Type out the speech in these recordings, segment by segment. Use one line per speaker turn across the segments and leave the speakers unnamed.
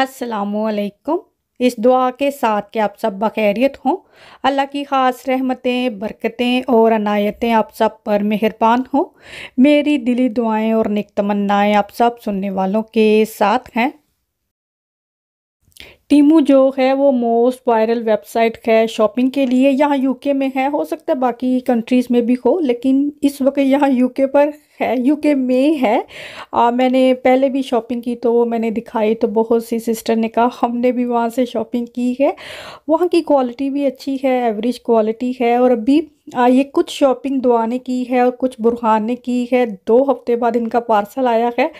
असलकुम इस दुआ के साथ के आप सब बखैरियत हों अल्लाह की ख़ास रहमतें बरकतें और अनायतें आप सब पर मेहरबान हों मेरी दिली दुआएं और निक तमन्नाएँ आप सब सुनने वालों के साथ हैं टीमू जो है वो मोस्ट वायरल वेबसाइट है शॉपिंग के लिए यहाँ यूके में है हो सकता है बाकी कंट्रीज़ में भी हो लेकिन इस वक्त यहाँ यूके पर है यूके में है आ, मैंने पहले भी शॉपिंग की तो मैंने दिखाई तो बहुत सी सिस्टर ने कहा हमने भी वहाँ से शॉपिंग की है वहाँ की क्वालिटी भी अच्छी है एवरेज क्वालिटी है और अभी आ, ये कुछ शॉपिंग दुआने की है और कुछ बुरहान ने की है दो हफ्ते बाद इनका पार्सल आया है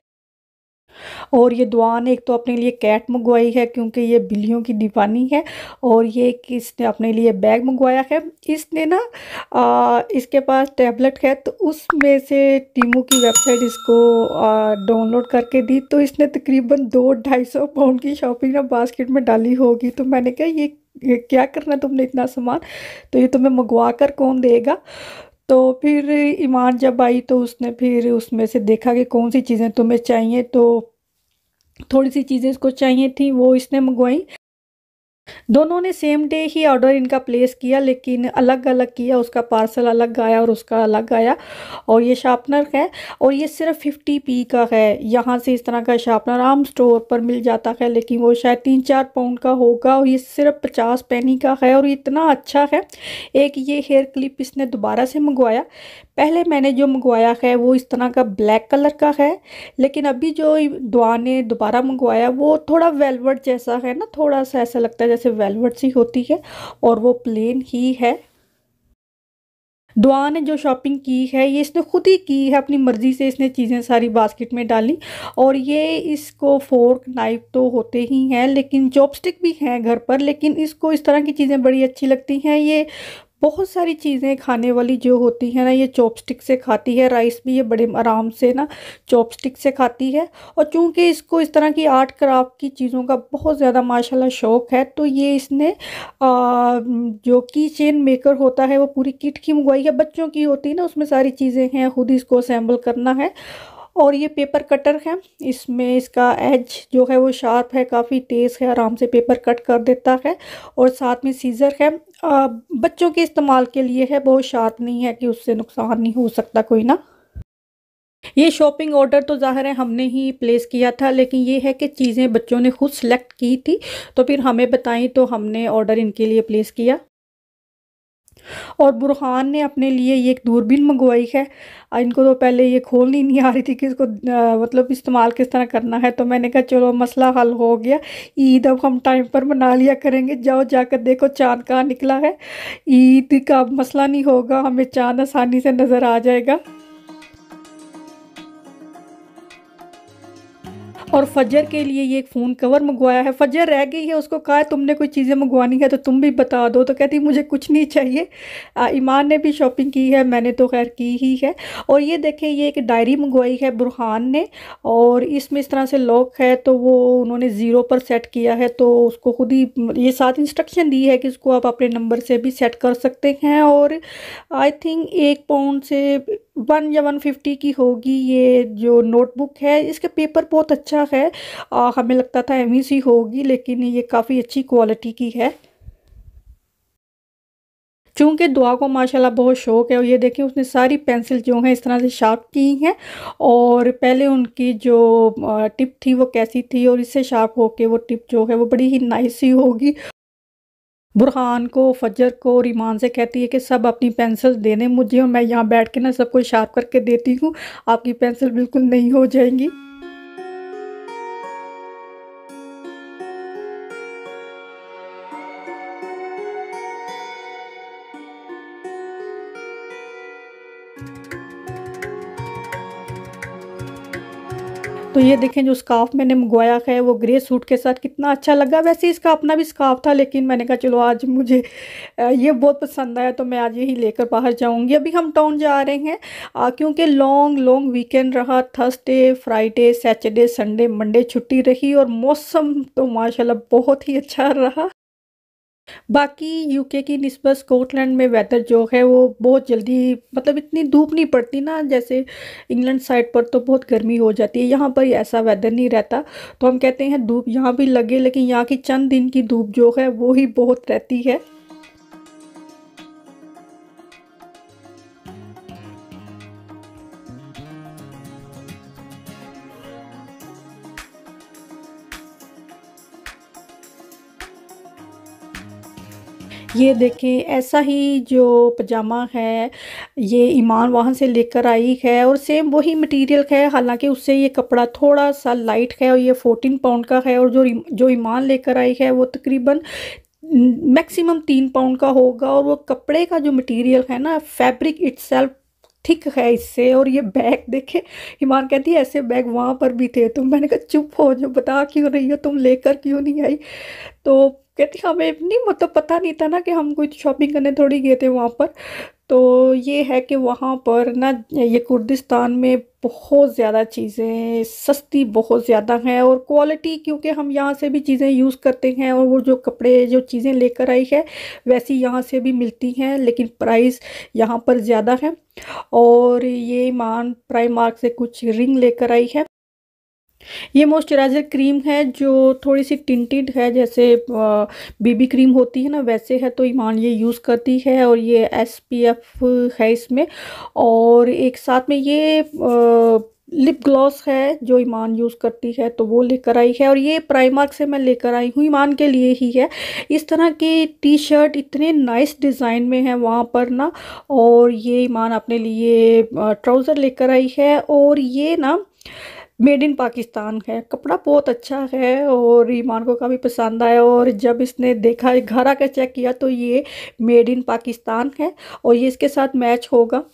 और ये दुआ ने एक तो अपने लिए कैट मंगवाई है क्योंकि ये बिल्लियों की दीवानी है और ये इसने अपने लिए बैग मंगवाया है इसने ना आ, इसके पास टैबलेट है तो उसमें से टीमू की वेबसाइट इसको डाउनलोड करके दी तो इसने तकरीबन दो ढाई सौ पाउंड की शॉपिंग ना बास्केट में डाली होगी तो मैंने कहा ये, ये क्या करना तुमने इतना सामान तो ये तुम्हें मंगवा कर कौन देगा तो फिर ईमान जब आई तो उसने फिर उसमें से देखा कि कौन सी चीज़ें तुम्हें चाहिए तो थोड़ी सी चीज़ें इसको चाहिए थी वो इसने मंगवाई दोनों ने सेम डे ही ऑर्डर इनका प्लेस किया लेकिन अलग अलग किया उसका पार्सल अलग आया और उसका अलग आया और ये शार्पनर है और ये सिर्फ फिफ्टी पी का है यहाँ से इस तरह का शार्पनर आम स्टोर पर मिल जाता है लेकिन वो शायद तीन चार पाउंड का होगा और ये सिर्फ पचास पैनी का है और इतना अच्छा है एक ये हेयर क्लिप इसने दोबारा से मंगवाया पहले मैंने जो मंगवाया है वो इस तरह का ब्लैक कलर का है लेकिन अभी जो दुआ ने दोबारा मंगवाया वो थोड़ा वेलवेट जैसा है ना थोड़ा सा ऐसा लगता है जैसे वेलवेट सी होती है और वो प्लेन ही है दुआ ने जो शॉपिंग की है ये इसने खुद ही की है अपनी मर्ज़ी से इसने चीज़ें सारी बास्केट में डाली और ये इसको फोर्क नाइफ तो होते ही हैं लेकिन चॉपस्टिक भी हैं घर पर लेकिन इसको इस तरह की चीज़ें बड़ी अच्छी लगती हैं ये बहुत सारी चीज़ें खाने वाली जो होती है ना ये चॉपस्टिक से खाती है राइस भी ये बड़े आराम से ना चॉपस्टिक से खाती है और चूंकि इसको इस तरह की आर्ट क्राफ्ट की चीज़ों का बहुत ज़्यादा माशाल्लाह शौक है तो ये इसने आ, जो की चेन मेकर होता है वो पूरी किट की मंगवाई है बच्चों की होती है ना उसमें सारी चीज़ें हैं खुद इसको असेंबल करना है और ये पेपर कटर है इसमें इसका एज जो है वो शार्प है काफ़ी तेज़ है आराम से पेपर कट कर देता है और साथ में सीज़र है बच्चों के इस्तेमाल के लिए है बहुत शार्प नहीं है कि उससे नुकसान नहीं हो सकता कोई ना ये शॉपिंग ऑर्डर तो ज़ाहिर है हमने ही प्लेस किया था लेकिन ये है कि चीज़ें बच्चों ने खुद सेलेक्ट की थी तो फिर हमें बताएं तो हमने ऑर्डर इनके लिए प्लेस किया और बुरहान ने अपने लिए ये एक दूरबीन मंगवाई है इनको तो पहले ये खोलनी नहीं आ रही थी कि इसको मतलब इस्तेमाल किस तरह करना है तो मैंने कहा चलो मसला हल हो गया ईद अब हम टाइम पर मना लिया करेंगे जाओ जाकर देखो चाँद कहाँ निकला है ईद का मसला नहीं होगा हमें चाँद आसानी से नज़र आ जाएगा और फजर के लिए ये एक फ़ोन कवर मंगवाया है फजर रह गई है उसको कहा है तुमने कोई चीज़ें मंगवानी है तो तुम भी बता दो तो कहती मुझे कुछ नहीं चाहिए ईमान ने भी शॉपिंग की है मैंने तो खैर की ही है और ये देखें ये एक डायरी मंगवाई है बुरहान ने और इसमें इस तरह से लॉक है तो वो उन्होंने ज़ीरो पर सेट किया है तो उसको खुद ही ये साथ इंस्ट्रक्शन दी है कि उसको आप अपने नंबर से भी सेट कर सकते हैं और आई थिंक एक पाउंड से वन या वन फिफ्टी की होगी ये जो नोटबुक है इसका पेपर बहुत अच्छा है आ, हमें लगता था एम सी होगी लेकिन ये काफ़ी अच्छी क्वालिटी की है चूँकि दुआ को माशाल्लाह बहुत शौक है और ये देखें उसने सारी पेंसिल जो है इस तरह से शार्प की हैं और पहले उनकी जो टिप थी वो कैसी थी और इससे शार्प होके वो टिप जो है वो बड़ी ही नाइस ही होगी बुरहान को फजर को रिमान से कहती है कि सब अपनी पेंसिल देने मुझे और मैं यहाँ बैठ के ना सबको शार्प करके देती हूँ आपकी पेंसिल बिल्कुल नहीं हो जाएंगी तो ये देखें जो स्काफ मैंने मंगवाया है वो ग्रे सूट के साथ कितना अच्छा लगा वैसे इसका अपना भी स्काफ था लेकिन मैंने कहा चलो आज मुझे ये बहुत पसंद आया तो मैं आज यही लेकर बाहर जाऊंगी अभी हम टाउन जा रहे हैं क्योंकि लॉन्ग लॉन्ग वीकेंड रहा Thursday Friday Saturday Sunday Monday छुट्टी रही और मौसम तो माशाला बहुत ही अच्छा रहा बाकी यूके की नस्बत स्कॉटलैंड में वेदर जो है वो बहुत जल्दी मतलब इतनी धूप नहीं पड़ती ना जैसे इंग्लैंड साइड पर तो बहुत गर्मी हो जाती है यहाँ पर ऐसा वेदर नहीं रहता तो हम कहते हैं धूप यहाँ भी लगे लेकिन यहाँ की चंद दिन की धूप जो है वो ही बहुत रहती है ये देखें ऐसा ही जो पजामा है ये ईमान वाहन से लेकर आई है और सेम वही मटेरियल है हालांकि उससे ये कपड़ा थोड़ा सा लाइट है और ये फोर्टीन पाउंड का है और जो जो ईमान लेकर आई है वो तकरीबन मैक्सिमम तीन पाउंड का होगा और वो कपड़े का जो मटेरियल है ना फैब्रिक इट्सल्फ ठीक है इससे और ये बैग देखे ईमान कहती है ऐसे बैग वहाँ पर भी थे तो मैंने कहा चुप हो जो बता क्यों रही हो तुम लेकर क्यों नहीं आई तो कहती हमें नहीं मतलब पता नहीं था ना कि हम कुछ शॉपिंग करने थोड़ी गए थे वहाँ पर तो ये है कि वहाँ पर ना ये कुर्दिस्तान में बहुत ज़्यादा चीज़ें सस्ती बहुत ज़्यादा हैं और क्वालिटी क्योंकि हम यहाँ से भी चीज़ें यूज़ करते हैं और वो जो कपड़े जो चीज़ें लेकर आई है वैसी यहाँ से भी मिलती हैं लेकिन प्राइस यहाँ पर ज़्यादा है और ये ईमान प्राइमार्क से कुछ रिंग लेकर आई है ये मॉइस्चराइज़र क्रीम है जो थोड़ी सी टिंटेड है जैसे बेबी क्रीम होती है ना वैसे है तो ईमान ये यूज़ करती है और ये एसपीएफ है इसमें और एक साथ में ये आ, लिप ग्लॉस है जो ईमान यूज़ करती है तो वो लेकर आई है और ये प्राइमार्क से मैं लेकर आई हूँ ईमान के लिए ही है इस तरह के टी शर्ट इतने नाइस डिज़ाइन में है वहाँ पर ना और ये ईमान अपने लिए ट्राउज़र लेकर आई है और ये ना मेड इन पाकिस्तान है कपड़ा बहुत अच्छा है और ईमान को काफ़ी पसंद आया और जब इसने देखा घर आकर चेक किया तो ये मेड इन पाकिस्तान है और ये इसके साथ मैच होगा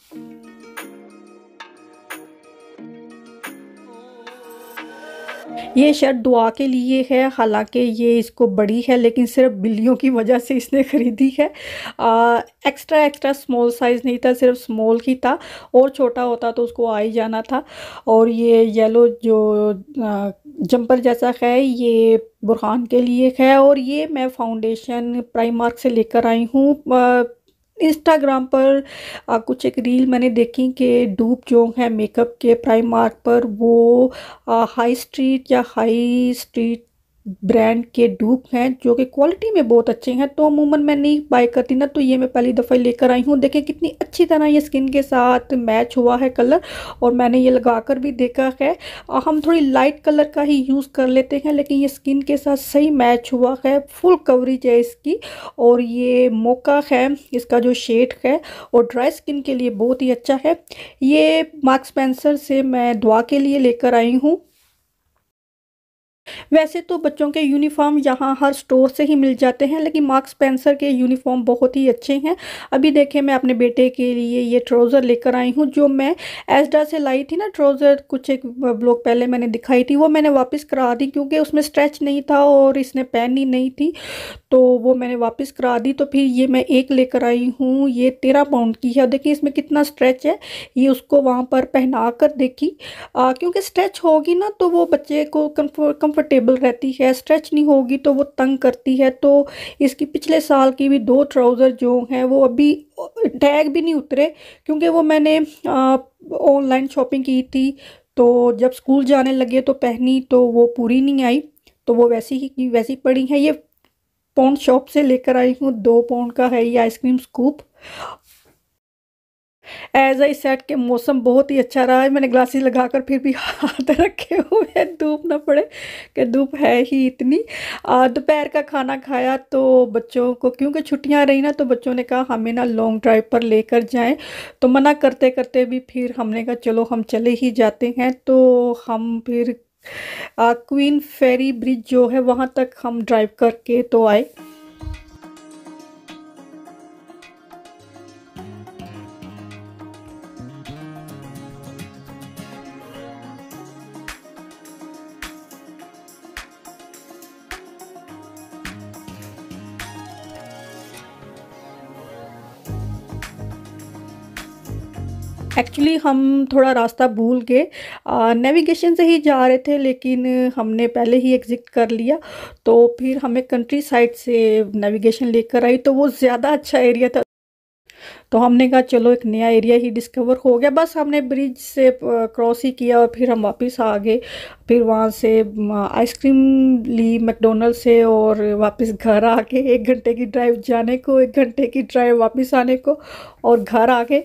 ये शर्ट दुआ के लिए है हालांकि ये इसको बड़ी है लेकिन सिर्फ बिल्लियों की वजह से इसने ख़रीदी है आ, एक्स्ट्रा एक्स्ट्रा स्मॉल साइज़ नहीं था सिर्फ स्मॉल ही था और छोटा होता तो उसको आ ही जाना था और ये येलो जो जंपर जैसा है ये बुरहान के लिए है और ये मैं फाउंडेशन प्राइमार्क से लेकर आई हूँ इंस्टाग्राम पर आ, कुछ एक रील मैंने देखी कि डूब जो है मेकअप के प्राइम मार्क पर वो आ, हाई स्ट्रीट या हाई स्ट्रीट ब्रांड के डूप हैं जो कि क्वालिटी में बहुत अच्छे हैं तो अमूमन मैं नहीं बाई करती ना तो ये मैं पहली दफ़ा लेकर आई हूँ देखें कितनी अच्छी तरह ये स्किन के साथ मैच हुआ है कलर और मैंने ये लगा कर भी देखा है हम थोड़ी लाइट कलर का ही यूज़ कर लेते हैं लेकिन ये स्किन के साथ सही मैच हुआ है फुल कवरेज है इसकी और ये मोका है इसका जो शेड है और ड्राई स्किन के लिए बहुत ही अच्छा है ये मार्क्स पेंसर से मैं दुआ के लिए लेकर आई हूँ वैसे तो बच्चों के यूनिफॉर्म यहाँ हर स्टोर से ही मिल जाते हैं लेकिन मार्क्स पेंसर के यूनिफॉर्म बहुत ही अच्छे हैं अभी देखें मैं अपने बेटे के लिए ये ट्राउज़र लेकर आई हूँ जो मैं एसडा से लाई थी ना ट्राउज़र कुछ एक ब्लॉग पहले मैंने दिखाई थी वो मैंने वापस करा दी क्योंकि उसमें स्ट्रेच नहीं था और इसने पहनी नहीं थी तो वो मैंने वापस करा दी तो फिर ये मैं एक लेकर आई हूँ ये तेरह पाउंड की है देखिए इसमें कितना स्ट्रेच है ये उसको वहाँ पर पहना कर देखी क्योंकि स्ट्रेच होगी ना तो वो बच्चे को कम्फर्ट कंफर्टेबल रहती है स्ट्रेच नहीं होगी तो वो तंग करती है तो इसकी पिछले साल की भी दो ट्राउज़र जो हैं वो अभी टैग भी नहीं उतरे क्योंकि वो मैंने ऑनलाइन शॉपिंग की थी तो जब स्कूल जाने लगे तो पहनी तो वो पूरी नहीं आई तो वो वैसी ही वैसी पड़ी है ये पौंड शॉप से लेकर आई हूँ दो पौंड का है ये ice cream scoop as I said के मौसम बहुत ही अच्छा रहा है मैंने ग्लासेस लगाकर फिर भी हाथ रखे हुए हैं धूप ना पड़े कि धूप है ही इतनी दोपहर का खाना खाया तो बच्चों को क्योंकि छुट्टियां रही ना तो बच्चों ने कहा हमें ना लॉन्ग ड्राइव पर लेकर जाएं तो मना करते करते भी फिर हमने कहा चलो हम चले ही जाते हैं तो हम फिर क्वीन फेरी ब्रिज जो है वहाँ तक हम ड्राइव करके तो आए एक्चुअली हम थोड़ा रास्ता भूल गए नेविगेशन से ही जा रहे थे लेकिन हमने पहले ही एग्ज़िट कर लिया तो फिर हमें कंट्री साइड से नेविगेशन लेकर आई तो वो ज़्यादा अच्छा एरिया था तो हमने कहा चलो एक नया एरिया ही डिस्कवर हो गया बस हमने ब्रिज से क्रॉस ही किया और फिर हम वापस आ गए फिर वहाँ से आइसक्रीम ली मैकडोनल्ड से और वापस घर आ गए एक घंटे की ड्राइव जाने को एक घंटे की ड्राइव वापस आने को और घर आ गए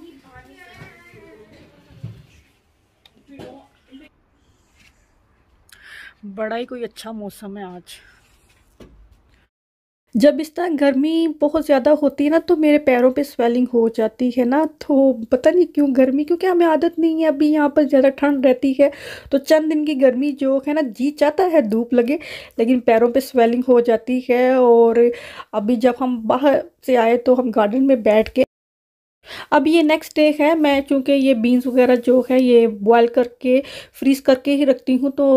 बड़ा ही कोई अच्छा मौसम है आज जब इस तरह गर्मी बहुत ज़्यादा होती है ना तो मेरे पैरों पे स्वेलिंग हो जाती है ना तो पता नहीं क्यों गर्मी क्योंकि हमें आदत नहीं है अभी यहाँ पर ज़्यादा ठंड रहती है तो चंद दिन की गर्मी जो है ना जी चाहता है धूप लगे लेकिन पैरों पे स्वेलिंग हो जाती है और अभी जब हम बाहर से आए तो हम गार्डन में बैठ के अब ये नेक्स्ट डे है मैं चूँकि ये बीन्स वगैरह जो है ये बॉयल करके फ्रीज़ करके ही रखती हूँ तो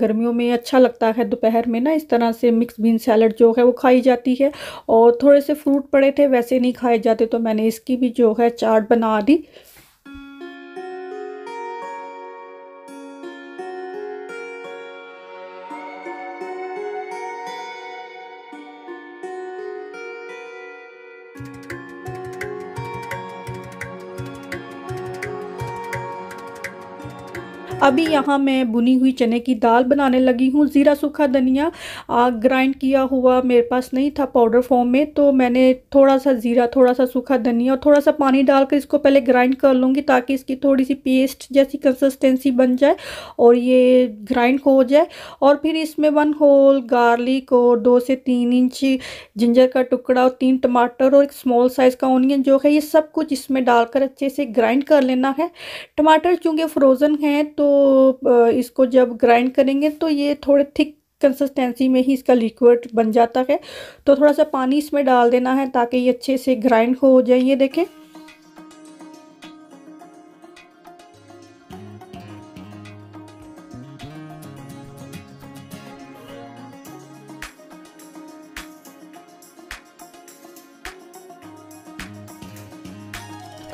गर्मियों में अच्छा लगता है दोपहर में ना इस तरह से मिक्स बीन सैलड जो है वो खाई जाती है और थोड़े से फ्रूट पड़े थे वैसे नहीं खाए जाते तो मैंने इसकी भी जो है चाट बना दी अभी यहाँ मैं बुनी हुई चने की दाल बनाने लगी हूँ ज़ीरा सूखा धनिया ग्राइंड किया हुआ मेरे पास नहीं था पाउडर फॉर्म में तो मैंने थोड़ा सा ज़ीरा थोड़ा सा सूखा धनिया और थोड़ा सा पानी डालकर इसको पहले ग्राइंड कर लूँगी ताकि इसकी थोड़ी सी पेस्ट जैसी कंसिस्टेंसी बन जाए और ये ग्राइंड हो जाए और फिर इसमें वन होल गार्लिक और दो से तीन इंच जिंजर का टुकड़ा और तीन टमाटर और एक स्मॉल साइज़ का ऑनियन जो है ये सब कुछ इसमें डालकर अच्छे से ग्राइंड कर लेना है टमाटर चूँकि फ्रोज़न हैं तो इसको जब ग्राइंड करेंगे तो ये थोड़े थिक कंसिस्टेंसी में ही इसका लिक्विड बन जाता है तो थोड़ा सा पानी इसमें डाल देना है ताकि ये अच्छे से ग्राइंड हो जाए ये देखें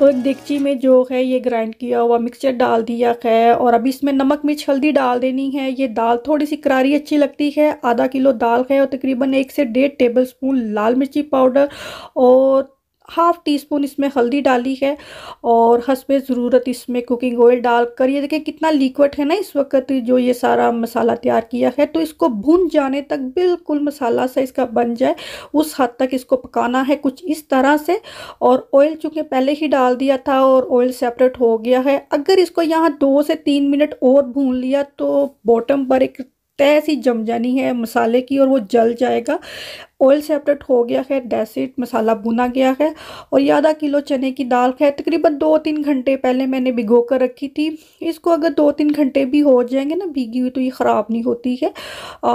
तो एक डेगची में जो है ये ग्राइंड किया हुआ मिक्सचर डाल दिया है और अभी इसमें नमक मिर्च हल्दी डाल देनी है ये दाल थोड़ी सी करारी अच्छी लगती है आधा किलो दाल है और तकरीबन एक से डेढ़ टेबल स्पून लाल मिर्ची पाउडर और हाफ़ टी स्पून इसमें हल्दी डाली है और हंसबे ज़रूरत इसमें कुकिंग ऑयल डालकर ये देखिए कितना लिक्विड है ना इस वक्त जो ये सारा मसाला तैयार किया है तो इसको भुन जाने तक बिल्कुल मसाला सा इसका बन जाए उस हद तक इसको पकाना है कुछ इस तरह से और ऑयल चूँकि पहले ही डाल दिया था और ऑयल सेपरेट हो गया है अगर इसको यहाँ दो से तीन मिनट और भून लिया तो बॉटम पर एक तय सी जम जानी है मसाले की और वो जल जाएगा ऑयल सेपरेट हो गया है डेसिट मसाला भुना गया है और ये आधा किलो चने की दाल है तकरीबन दो तीन घंटे पहले मैंने भिगो कर रखी थी इसको अगर दो तीन घंटे भी हो जाएंगे ना भीगी हुई तो ये ख़राब नहीं होती है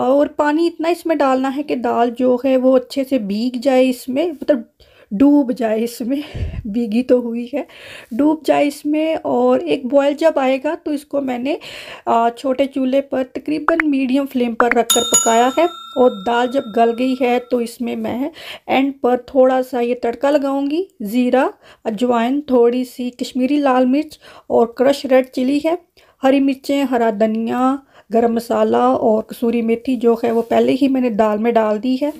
और पानी इतना इसमें डालना है कि दाल जो है वो अच्छे से भीग जाए इसमें मतलब तो डूब जाए इसमें बीगी तो हुई है डूब जाए इसमें और एक बॉयल जब आएगा तो इसको मैंने छोटे चूल्हे पर तकरीबन मीडियम फ्लेम पर रखकर पकाया है और दाल जब गल गई है तो इसमें मैं एंड पर थोड़ा सा ये तड़का लगाऊंगी ज़ीरा अजवाइन थोड़ी सी कश्मीरी लाल मिर्च और क्रश रेड चिली है हरी मिर्चें हरा धनिया गरम मसाला और कसूरी मेथी जो है वो पहले ही मैंने दाल में डाल दी है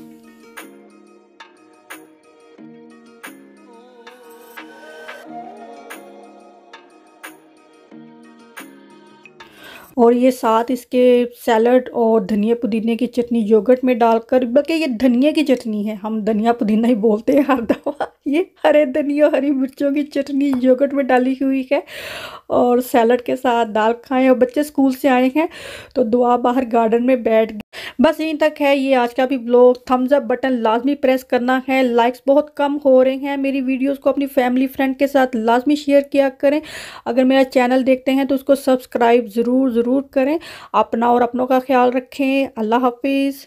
और ये साथ इसके सैलड और धनिया पुदीने की चटनी योगर्ट में डालकर बल्कि ये धनिया की चटनी है हम धनिया पुदीना ही बोलते हैं हर दवा ये हरे धनिया हरी मिर्चों की चटनी योगर्ट में डाली हुई है और सैलड के साथ दाल खाएं और बच्चे स्कूल से आए हैं तो दुआ बाहर गार्डन में बैठ बस यहीं तक है ये आज का भी ब्लॉग थम्स अप बटन लाजमी प्रेस करना है लाइक्स बहुत कम हो रहे हैं मेरी वीडियोस को अपनी फैमिली फ्रेंड के साथ लाजमी शेयर किया करें अगर मेरा चैनल देखते हैं तो उसको सब्सक्राइब ज़रूर ज़रूर करें अपना और अपनों का ख्याल रखें अल्लाह हाफिज़